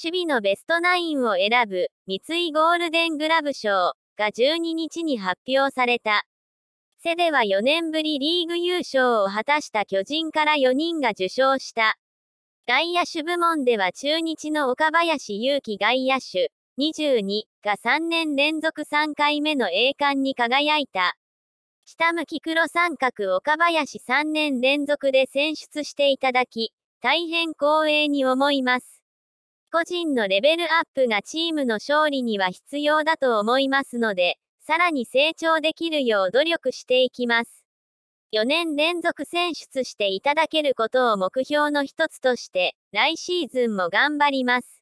守備のベストナインを選ぶ三井ゴールデングラブ賞が12日に発表された。セでは4年ぶりリーグ優勝を果たした巨人から4人が受賞した。外野手部門では中日の岡林勇希外野手22が3年連続3回目の栄冠に輝いた。下向き黒三角岡林3年連続で選出していただき、大変光栄に思います。個人のレベルアップがチームの勝利には必要だと思いますので、さらに成長できるよう努力していきます。4年連続選出していただけることを目標の一つとして、来シーズンも頑張ります。